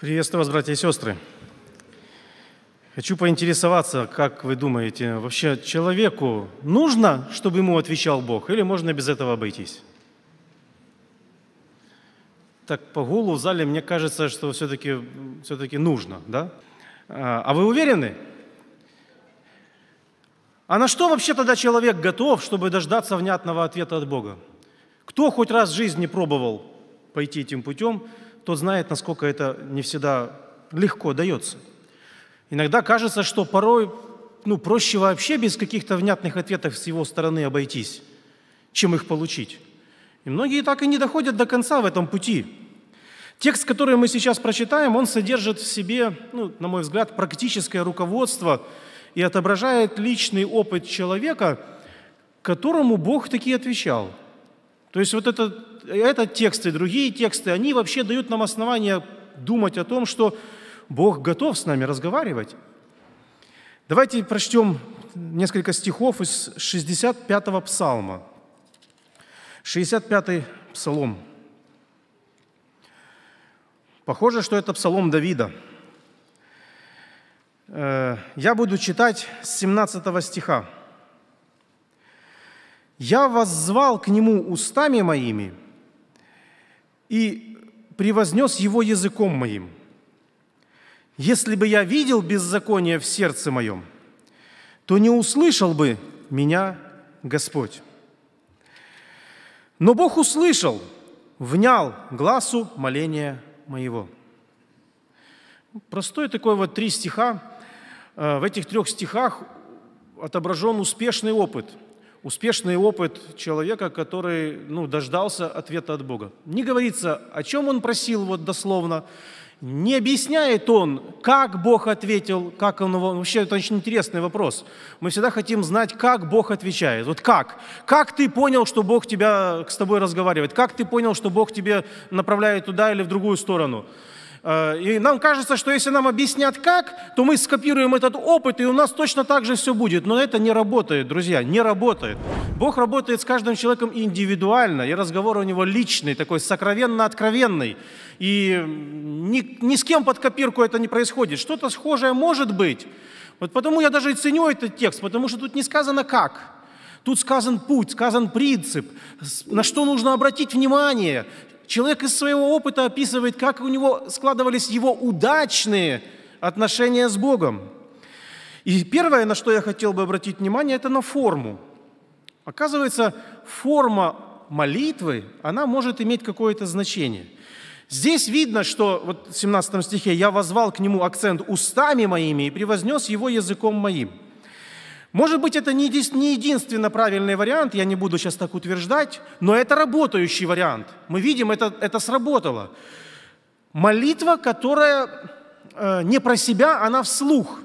Приветствую вас, братья и сестры. Хочу поинтересоваться, как вы думаете, вообще человеку нужно, чтобы ему отвечал Бог, или можно без этого обойтись? Так по гулу в зале мне кажется, что все-таки все, -таки, нужно, да? А, а вы уверены? А на что вообще тогда человек готов, чтобы дождаться внятного ответа от Бога? Кто хоть раз в жизни пробовал пойти этим путем – тот знает, насколько это не всегда легко дается. Иногда кажется, что порой ну, проще вообще без каких-то внятных ответов с его стороны обойтись, чем их получить. И многие так и не доходят до конца в этом пути. Текст, который мы сейчас прочитаем, он содержит в себе, ну, на мой взгляд, практическое руководство и отображает личный опыт человека, которому Бог таки отвечал. То есть вот этот этот текст и другие тексты, они вообще дают нам основания думать о том, что Бог готов с нами разговаривать. Давайте прочтем несколько стихов из 65-го псалма. 65-й псалом. Похоже, что это псалом Давида. Э, я буду читать с 17 стиха. «Я воззвал к нему устами моими, и превознес его языком моим. Если бы я видел беззаконие в сердце моем, то не услышал бы меня Господь. Но Бог услышал, внял глазу моления моего». Простой такой вот три стиха. Э, в этих трех стихах отображен успешный опыт – успешный опыт человека, который ну, дождался ответа от Бога. Не говорится, о чем он просил вот дословно, не объясняет он, как Бог ответил, как он его... Вообще, это очень интересный вопрос. Мы всегда хотим знать, как Бог отвечает. Вот как? Как ты понял, что Бог тебя, с тобой разговаривает? Как ты понял, что Бог тебе направляет туда или в другую сторону? Э, и нам кажется, что если нам объяснят как, то мы скопируем этот опыт, и у нас точно так же все будет. Но это не работает, друзья, не работает. Бог работает с каждым человеком индивидуально, и разговор у него личный, такой сокровенно-откровенный. И ни, ни с кем под копирку это не происходит. Что-то схожее может быть. Вот потому я даже и ценю этот текст, потому что тут не сказано «как». Тут сказан путь, сказан принцип, на что нужно обратить внимание, Человек из своего опыта описывает, как у него складывались его удачные отношения с Богом. И первое, на что я хотел бы обратить внимание, это на форму. Оказывается, форма молитвы, она может иметь какое-то значение. Здесь видно, что вот в 17 стихе «я возвал к нему акцент устами моими и превознес его языком моим». Может быть, это не единственно правильный вариант, я не буду сейчас так утверждать, но это работающий вариант. Мы видим, это, это сработало. Молитва, которая э, не про себя, она вслух.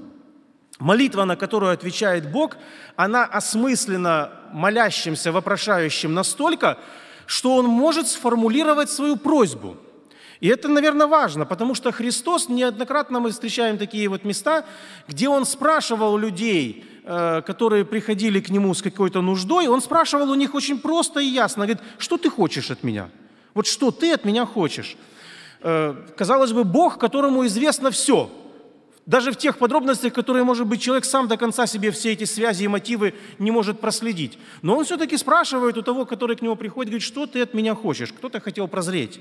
Молитва, на которую отвечает Бог, она осмысленно молящимся, вопрошающим настолько, что он может сформулировать свою просьбу – и это, наверное, важно, потому что Христос, неоднократно мы встречаем такие вот места, где Он спрашивал людей, э, которые приходили к Нему с какой-то нуждой, Он спрашивал у них очень просто и ясно, говорит, что ты хочешь от меня? Вот что ты от меня хочешь? Э, казалось бы, Бог, которому известно все, даже в тех подробностях, которые, может быть, человек сам до конца себе все эти связи и мотивы не может проследить. Но он все-таки спрашивает у того, который к нему приходит, говорит, что ты от меня хочешь? Кто-то хотел прозреть.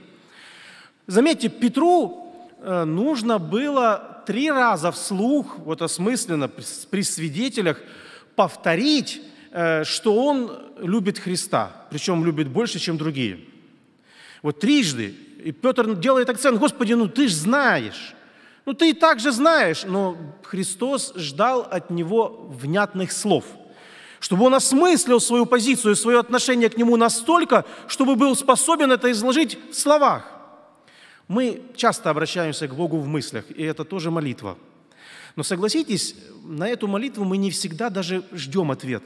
Заметьте, Петру э, нужно было три раза вслух, вот осмысленно, при свидетелях, повторить, э, что он любит Христа, причем любит больше, чем другие. Вот трижды. И Петр делает акцент, Господи, ну ты же знаешь. Ну ты и так же знаешь. Но Христос ждал от него внятных слов, чтобы он осмыслил свою позицию, свое отношение к нему настолько, чтобы был способен это изложить в словах. Мы часто обращаемся к Богу в мыслях, и это тоже молитва. Но согласитесь, на эту молитву мы не всегда даже ждем ответ.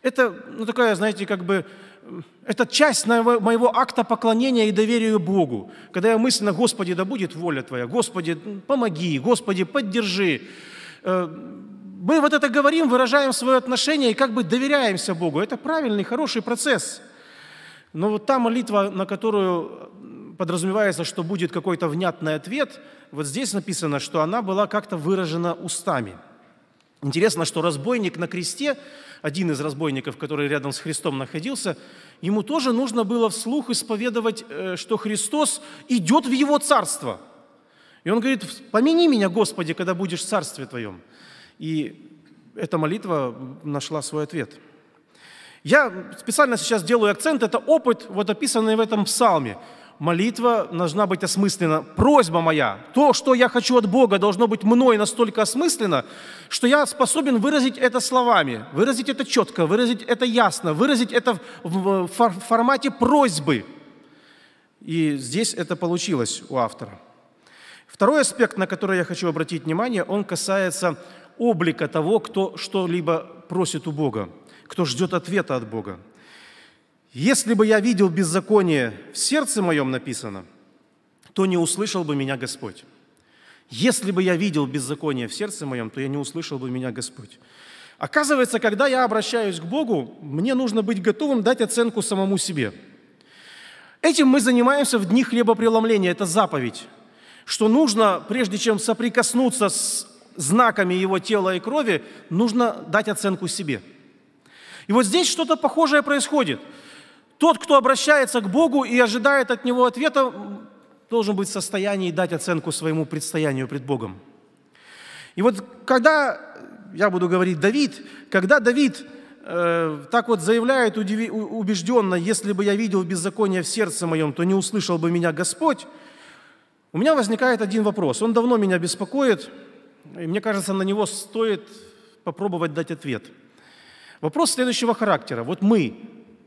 Это ну, такая, знаете, как бы, э, это часть моего акта поклонения и доверия Богу. Когда я мысленно, Господи, да будет воля Твоя, Господи, помоги, Господи, поддержи. Э, мы вот это говорим, выражаем свое отношение и как бы доверяемся Богу. Это правильный, хороший процесс. Но вот та молитва, на которую подразумевается, что будет какой-то внятный ответ, вот здесь написано, что она была как-то выражена устами. Интересно, что разбойник на кресте, один из разбойников, который рядом с Христом находился, ему тоже нужно было вслух исповедовать, э, что Христос идет в его царство. И он говорит, помяни меня, Господи, когда будешь в царстве твоем. И эта молитва нашла свой ответ. Я специально сейчас делаю акцент, это опыт, вот описанный в этом псалме молитва должна быть осмыслена. Просьба моя, то, что я хочу от Бога, должно быть мной настолько осмысленно, что я способен выразить это словами, выразить это четко, выразить это ясно, выразить это в формате просьбы. И здесь это получилось у автора. Второй аспект, на который я хочу обратить внимание, он касается облика того, кто что-либо просит у Бога, кто ждет ответа от Бога. «Если бы я видел беззаконие в сердце моем написано, то не услышал бы меня Господь. Если бы я видел беззаконие в сердце моем, то я не услышал бы меня Господь». Оказывается, когда я обращаюсь к Богу, мне нужно быть готовым дать оценку самому себе. Этим мы занимаемся в дни хлебопреломления, это заповедь, что нужно, прежде чем соприкоснуться с знаками его тела и крови, нужно дать оценку себе. И вот здесь что-то похожее происходит – тот, кто обращается к Богу и ожидает от Него ответа, должен быть в состоянии дать оценку своему предстоянию пред Богом. И вот когда, я буду говорить Давид, когда Давид э, так вот заявляет удиви, убежденно, если бы я видел беззаконие в сердце моем, то не услышал бы меня Господь, у меня возникает один вопрос. Он давно меня беспокоит, и мне кажется, на него стоит попробовать дать ответ. Вопрос следующего характера. Вот мы,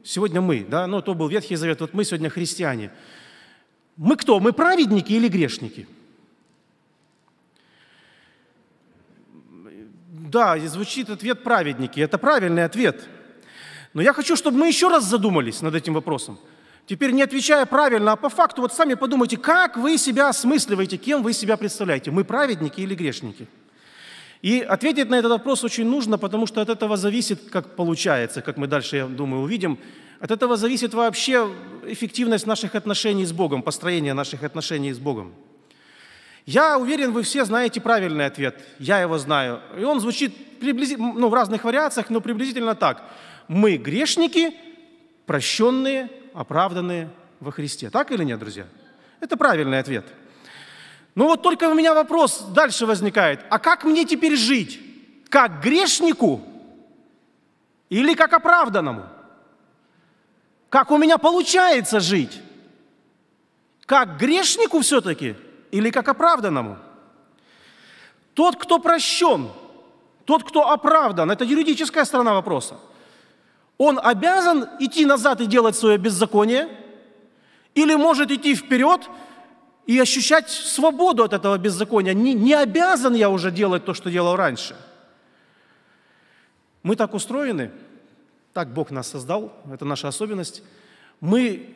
сегодня мы, да, ну, то был Ветхий Завет, вот мы сегодня христиане. Мы кто? Мы праведники или грешники? Да, звучит ответ праведники. Это правильный ответ. Но я хочу, чтобы мы еще раз задумались над этим вопросом. Теперь не отвечая правильно, а по факту, вот сами подумайте, как вы себя осмысливаете, кем вы себя представляете, мы праведники или грешники – и ответить на этот вопрос очень нужно, потому что от этого зависит, как получается, как мы дальше, я думаю, увидим, от этого зависит вообще эффективность наших отношений с Богом, построение наших отношений с Богом. Я уверен, вы все знаете правильный ответ. Я его знаю. И он звучит приблизи... ну, в разных вариациях, но приблизительно так. Мы грешники, прощенные, оправданные во Христе. Так или нет, друзья? Это правильный ответ. Ну вот только у меня вопрос дальше возникает. А как мне теперь жить? Как грешнику или как оправданному? Как у меня получается жить? Как грешнику все-таки или как оправданному? Тот, кто прощен, тот, кто оправдан, это юридическая сторона вопроса, он обязан идти назад и делать свое беззаконие или может идти вперед и ощущать свободу от этого беззакония. Не, не обязан я уже делать то, что делал раньше. Мы так устроены, так Бог нас создал, это наша особенность. Мы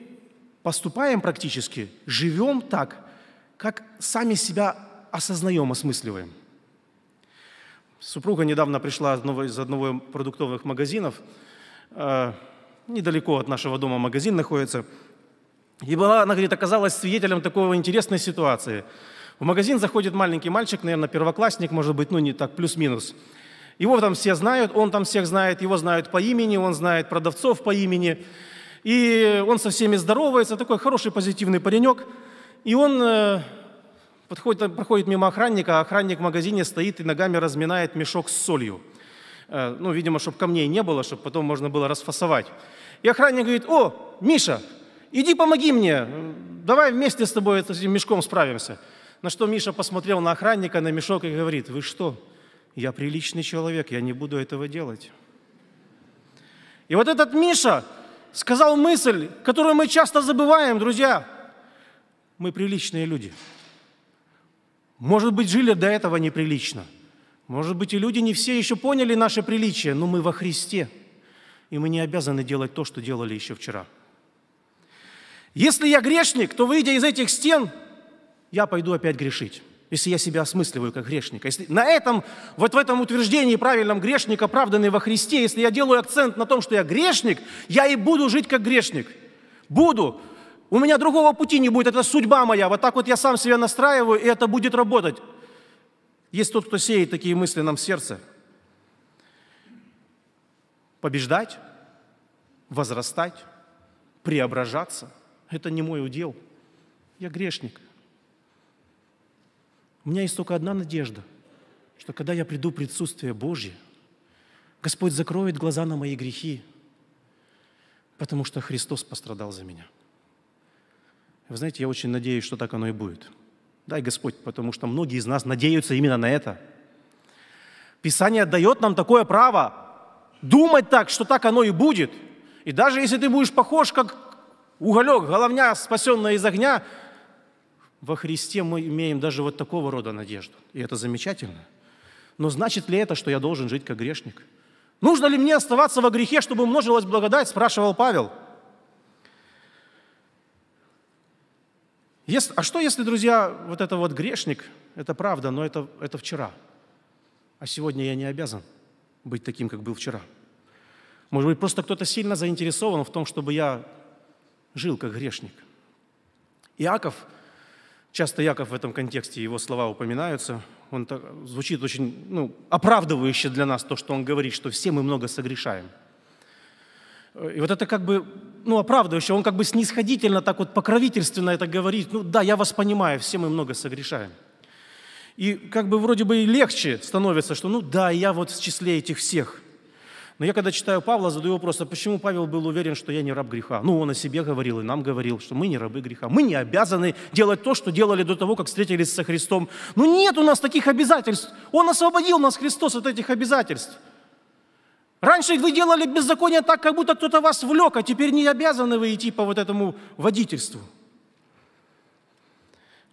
поступаем практически, живем так, как сами себя осознаем, осмысливаем. Супруга недавно пришла из одного из продуктовых магазинов, э, недалеко от нашего дома магазин находится – и была, она говорит, оказалась свидетелем такой интересной ситуации. В магазин заходит маленький мальчик, наверное, первоклассник, может быть, ну не так, плюс-минус. Его там все знают, он там всех знает, его знают по имени, он знает продавцов по имени. И он со всеми здоровается, такой хороший, позитивный паренек. И он э, подходит, проходит мимо охранника, а охранник в магазине стоит и ногами разминает мешок с солью. Э, ну, видимо, чтобы камней не было, чтобы потом можно было расфасовать. И охранник говорит, о, Миша, иди помоги мне, давай вместе с тобой этим мешком справимся. На что Миша посмотрел на охранника, на мешок и говорит, вы что, я приличный человек, я не буду этого делать. И вот этот Миша сказал мысль, которую мы часто забываем, друзья. Мы приличные люди. Может быть, жили до этого неприлично. Может быть, и люди не все еще поняли наше приличие, но мы во Христе. И мы не обязаны делать то, что делали еще вчера. Если я грешник, то, выйдя из этих стен, я пойду опять грешить, если я себя осмысливаю как грешника. Если на этом, вот в этом утверждении правильном грешник, оправданный во Христе, если я делаю акцент на том, что я грешник, я и буду жить как грешник. Буду. У меня другого пути не будет, это судьба моя. Вот так вот я сам себя настраиваю, и это будет работать. Есть тот, кто сеет такие мысли нам в сердце. Побеждать, возрастать, преображаться – это не мой удел. Я грешник. У меня есть только одна надежда, что когда я приду в присутствие Божье, Господь закроет глаза на мои грехи, потому что Христос пострадал за меня. Вы знаете, я очень надеюсь, что так оно и будет. Дай Господь, потому что многие из нас надеются именно на это. Писание дает нам такое право думать так, что так оно и будет. И даже если ты будешь похож, как уголек, головня, спасенная из огня, во Христе мы имеем даже вот такого рода надежду. И это замечательно. Но значит ли это, что я должен жить как грешник? Нужно ли мне оставаться во грехе, чтобы умножилась благодать? Спрашивал Павел. а что если, друзья, вот это вот грешник, это правда, но это, это вчера. А сегодня я не обязан быть таким, как был вчера. Может быть, просто кто-то сильно заинтересован в том, чтобы я жил как грешник. Иаков, часто Иаков в этом контексте, его слова упоминаются, он так, звучит очень ну, оправдывающе для нас то, что он говорит, что все мы много согрешаем. И вот это как бы, ну, оправдывающе, он как бы снисходительно, так вот покровительственно это говорит, ну да, я вас понимаю, все мы много согрешаем. И как бы вроде бы и легче становится, что ну да, я вот в числе этих всех – но я когда читаю Павла, задаю вопрос, а почему Павел был уверен, что я не раб греха? Ну, он о себе говорил и нам говорил, что мы не рабы греха. Мы не обязаны делать то, что делали до того, как встретились со Христом. Ну, нет у нас таких обязательств. Он освободил нас, Христос, от этих обязательств. Раньше вы делали беззаконие так, как будто кто-то вас влек, а теперь не обязаны вы идти по вот этому водительству.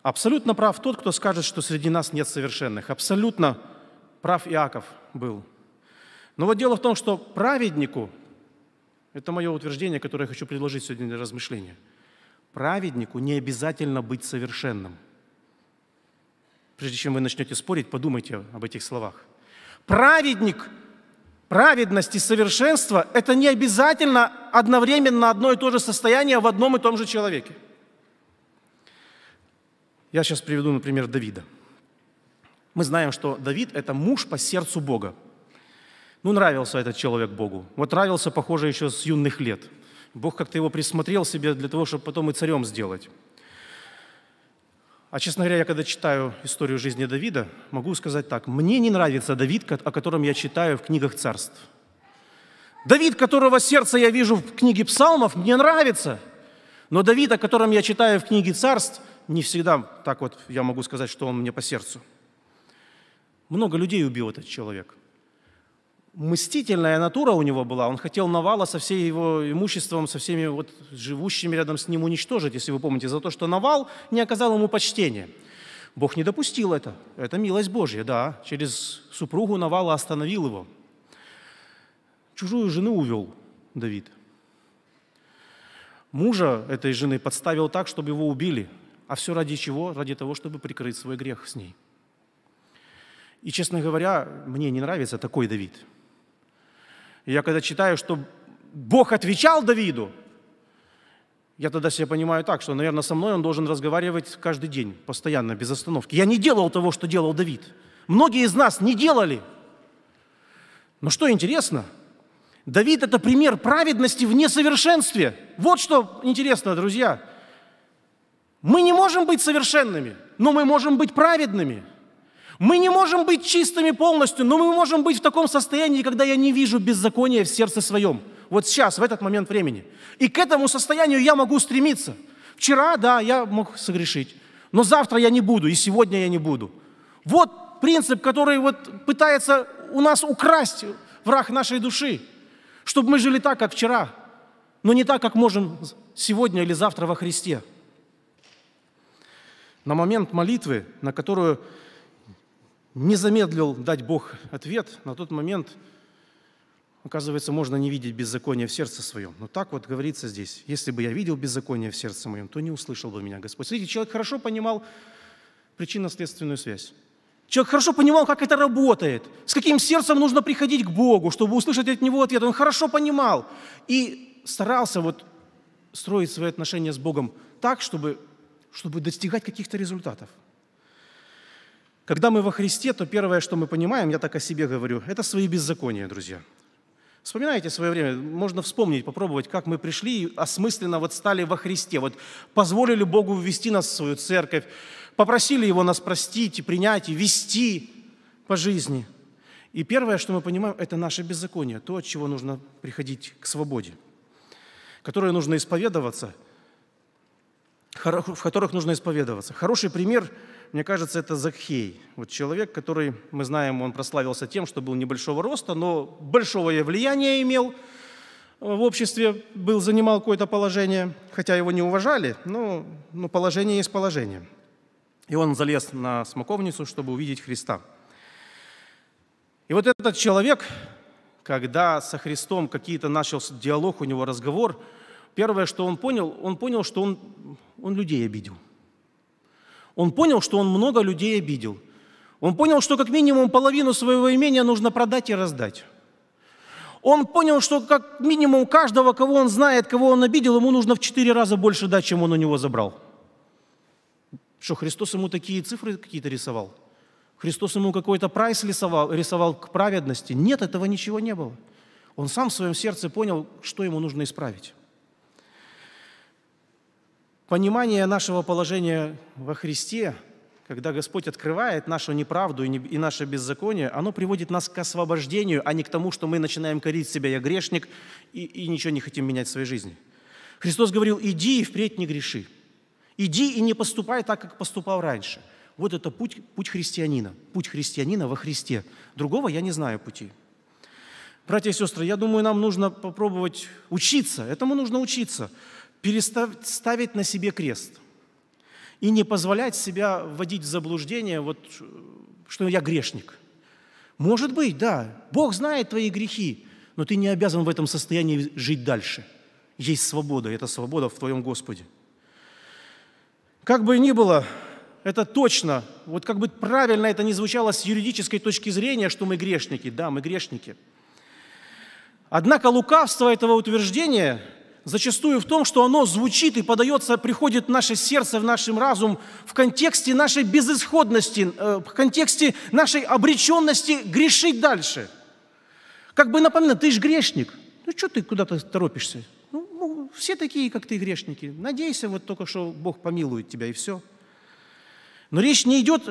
Абсолютно прав тот, кто скажет, что среди нас нет совершенных. Абсолютно прав Иаков был. Но вот дело в том, что праведнику, это мое утверждение, которое я хочу предложить сегодня для размышления, праведнику не обязательно быть совершенным. Прежде чем вы начнете спорить, подумайте об этих словах. Праведник, праведность и совершенство – это не обязательно одновременно одно и то же состояние в одном и том же человеке. Я сейчас приведу, например, Давида. Мы знаем, что Давид – это муж по сердцу Бога. Ну, нравился этот человек Богу. Вот нравился, похоже, еще с юных лет. Бог как-то его присмотрел себе для того, чтобы потом и царем сделать. А, честно говоря, я когда читаю историю жизни Давида, могу сказать так. Мне не нравится Давид, о котором я читаю в книгах царств. Давид, которого сердце я вижу в книге псалмов, мне нравится. Но Давид, о котором я читаю в книге царств, не всегда так вот я могу сказать, что он мне по сердцу. Много людей убил этот человек мстительная натура у него была. Он хотел Навала со всем его имуществом, со всеми вот живущими рядом с ним уничтожить, если вы помните, за то, что Навал не оказал ему почтения. Бог не допустил это. Это милость Божья, да. Через супругу Навала остановил его. Чужую жену увел Давид. Мужа этой жены подставил так, чтобы его убили. А все ради чего? Ради того, чтобы прикрыть свой грех с ней. И, честно говоря, мне не нравится такой Давид – я когда читаю, что Бог отвечал Давиду, я тогда себя понимаю так, что, наверное, со мной он должен разговаривать каждый день, постоянно, без остановки. Я не делал того, что делал Давид. Многие из нас не делали. Но что интересно, Давид – это пример праведности в несовершенстве. Вот что интересно, друзья. Мы не можем быть совершенными, но мы можем быть праведными – мы не можем быть чистыми полностью, но мы можем быть в таком состоянии, когда я не вижу беззакония в сердце своем. Вот сейчас, в этот момент времени. И к этому состоянию я могу стремиться. Вчера, да, я мог согрешить, но завтра я не буду, и сегодня я не буду. Вот принцип, который вот пытается у нас украсть враг нашей души, чтобы мы жили так, как вчера, но не так, как можем сегодня или завтра во Христе. На момент молитвы, на которую не замедлил дать Бог ответ. На тот момент, оказывается, можно не видеть беззакония в сердце своем. Но так вот говорится здесь. Если бы я видел беззаконие в сердце моем, то не услышал бы меня Господь. Смотрите, человек хорошо понимал причинно-следственную связь. Человек хорошо понимал, как это работает, с каким сердцем нужно приходить к Богу, чтобы услышать от Него ответ. Он хорошо понимал и старался вот строить свои отношения с Богом так, чтобы, чтобы достигать каких-то результатов – когда мы во Христе, то первое, что мы понимаем, я так о себе говорю, это свои беззакония, друзья. Вспоминаете свое время, можно вспомнить, попробовать, как мы пришли и осмысленно вот стали во Христе, вот позволили Богу ввести нас в свою церковь, попросили Его нас простить и принять, и вести по жизни. И первое, что мы понимаем, это наше беззаконие, то, от чего нужно приходить к свободе, которое нужно исповедоваться, в которых нужно исповедоваться. Хороший пример мне кажется, это Захей, Вот человек, который, мы знаем, он прославился тем, что был небольшого роста, но большого влияния имел э, в обществе, был, занимал какое-то положение, хотя его не уважали, но, но положение есть положение. И он залез на смоковницу, чтобы увидеть Христа. И вот этот человек, когда со Христом какие-то начался диалог, у него разговор, первое, что он понял, он понял, что он, он людей обидел – он понял, что он много людей обидел. Он понял, что как минимум половину своего имения нужно продать и раздать. Он понял, что как минимум каждого, кого он знает, кого он обидел, ему нужно в четыре раза больше дать, чем он у него забрал. Что, Христос ему такие цифры какие-то рисовал? Христос ему какой-то прайс рисовал, рисовал к праведности? Нет, этого ничего не было. Он сам в своем сердце понял, что ему нужно исправить. Понимание нашего положения во Христе, когда Господь открывает нашу неправду и наше беззаконие, оно приводит нас к освобождению, а не к тому, что мы начинаем корить себя «я грешник» и, и ничего не хотим менять в своей жизни. Христос говорил «иди и впредь не греши». Иди и не поступай так, как поступал раньше. Вот это путь, путь христианина, путь христианина во Христе. Другого я не знаю пути. Братья и сестры, я думаю, нам нужно попробовать учиться, этому нужно учиться – переставить на себе крест и не позволять себя вводить в заблуждение, вот, что я грешник. Может быть, да, Бог знает твои грехи, но ты не обязан в этом состоянии жить дальше. Есть свобода, и эта свобода в твоем Господе. Как бы ни было, это точно, вот как бы правильно это не звучало с юридической точки зрения, что мы грешники. Да, мы грешники. Однако лукавство этого утверждения – зачастую в том, что оно звучит и подается, приходит в наше сердце, в наш разум в контексте нашей безысходности, э, в контексте нашей обреченности грешить дальше. Как бы напоминаю, ты же грешник. Ну что ты куда-то торопишься? Ну, ну, все такие, как ты, грешники. Надейся вот только, что Бог помилует тебя, и все. Но речь не идет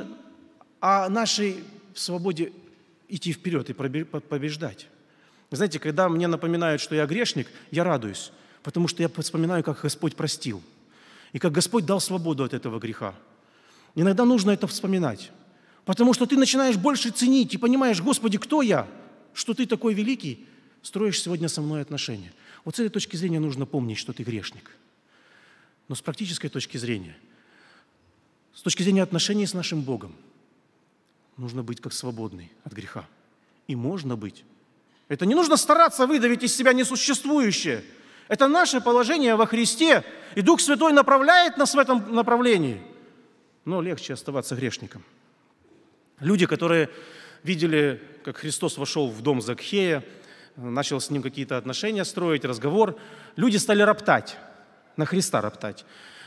о нашей свободе идти вперед и побеждать. Знаете, когда мне напоминают, что я грешник, я радуюсь. Потому что я вспоминаю, как Господь простил. И как Господь дал свободу от этого греха. Иногда нужно это вспоминать. Потому что ты начинаешь больше ценить и понимаешь, Господи, кто я? Что ты такой великий? Строишь сегодня со мной отношения. Вот с этой точки зрения нужно помнить, что ты грешник. Но с практической точки зрения, с точки зрения отношений с нашим Богом, нужно быть как свободный от греха. И можно быть. Это не нужно стараться выдавить из себя несуществующее – это наше положение во Христе, и Дух Святой направляет нас в этом направлении. Но легче оставаться грешником. Люди, которые видели, как Христос вошел в дом Закхея, начал с ним какие-то отношения строить, разговор, люди стали роптать, на Христа роптать.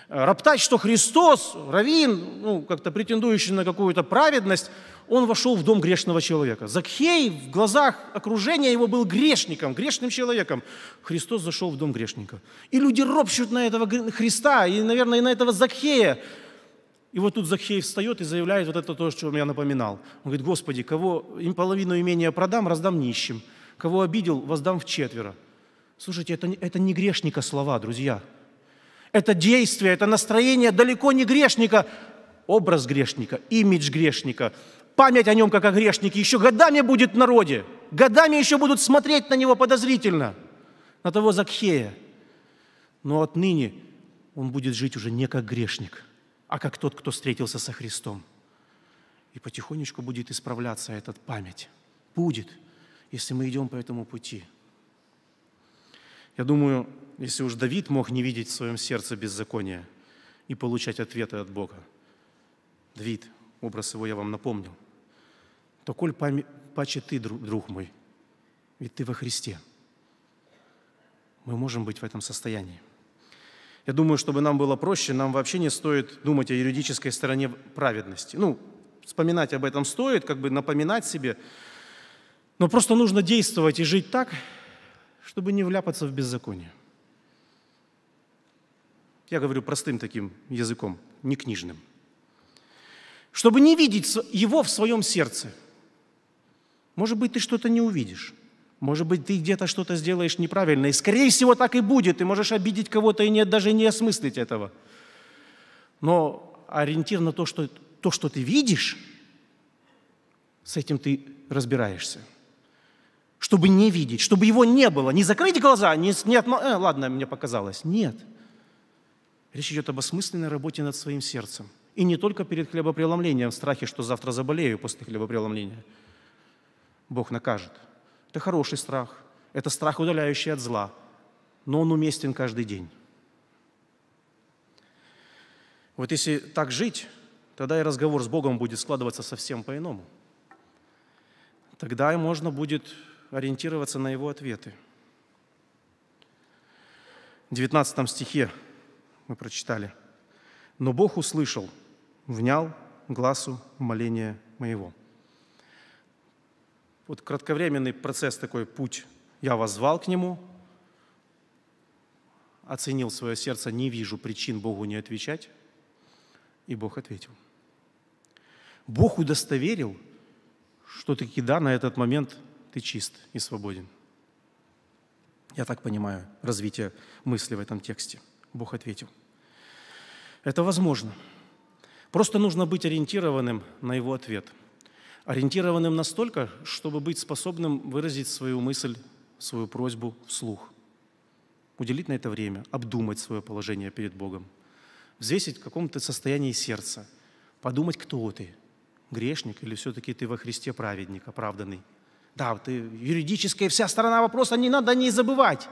Э, роптать, что Христос, равин, ну, как-то претендующий на какую-то праведность, он вошел в дом грешного человека. Закхей в глазах окружения его был грешником, грешным человеком. Христос зашел в дом грешника. И люди ропщут на этого Христа, и, наверное, и на этого Закхея. И вот тут Захей встает и заявляет вот это то, что я напоминал. Он говорит, Господи, кого им половину имения продам, раздам нищим. Кого обидел, воздам в четверо. Слушайте, это, это не грешника слова, друзья это действие, это настроение далеко не грешника, образ грешника, имидж грешника, память о нем как о грешнике еще годами будет в народе, годами еще будут смотреть на него подозрительно, на того Закхея. Но отныне он будет жить уже не как грешник, а как тот, кто встретился со Христом. И потихонечку будет исправляться этот память. Будет, если мы идем по этому пути. Я думаю, если уж Давид мог не видеть в своем сердце беззакония и получать ответы от Бога, Давид, образ его я вам напомнил, то коль память, паче ты, друг мой, ведь ты во Христе. Мы можем быть в этом состоянии. Я думаю, чтобы нам было проще, нам вообще не стоит думать о юридической стороне праведности. Ну, вспоминать об этом стоит, как бы напоминать себе. Но просто нужно действовать и жить так, чтобы не вляпаться в беззаконие. Я говорю простым таким языком, не книжным. Чтобы не видеть его в своем сердце. Может быть, ты что-то не увидишь. Может быть, ты где-то что-то сделаешь неправильно. И, скорее всего, так и будет. Ты можешь обидеть кого-то и нет, даже не осмыслить этого. Но ориентир на то, что, то, что ты видишь, с этим ты разбираешься. Чтобы не видеть, чтобы его не было. Не закрыть глаза, не, не э, ладно, мне показалось. Нет – Речь идет об осмысленной работе над своим сердцем. И не только перед хлебопреломлением, в страхе, что завтра заболею после хлебопреломления. Бог накажет. Это хороший страх. Это страх, удаляющий от зла. Но он уместен каждый день. Вот если так жить, тогда и разговор с Богом будет складываться совсем по-иному. Тогда и можно будет ориентироваться на Его ответы. В 19 стихе мы прочитали. Но Бог услышал, внял глазу моления моего. Вот кратковременный процесс такой, путь. Я возвал к нему, оценил свое сердце, не вижу причин Богу не отвечать, и Бог ответил. Бог удостоверил, что таки да, на этот момент ты чист и свободен. Я так понимаю развитие мысли в этом тексте. Бог ответил – это возможно. Просто нужно быть ориентированным на его ответ. Ориентированным настолько, чтобы быть способным выразить свою мысль, свою просьбу вслух. Уделить на это время, обдумать свое положение перед Богом. Взвесить в каком-то состоянии сердца. Подумать, кто ты. Грешник или все-таки ты во Христе праведник, оправданный. Да, ты юридическая вся сторона вопроса, не надо не забывать.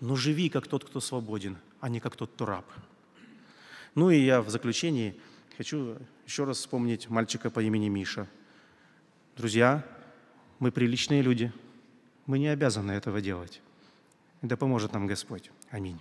Но живи как тот, кто свободен, а не как тот, кто раб. Ну и я в заключении хочу еще раз вспомнить мальчика по имени Миша. Друзья, мы приличные люди. Мы не обязаны этого делать. Да поможет нам Господь. Аминь.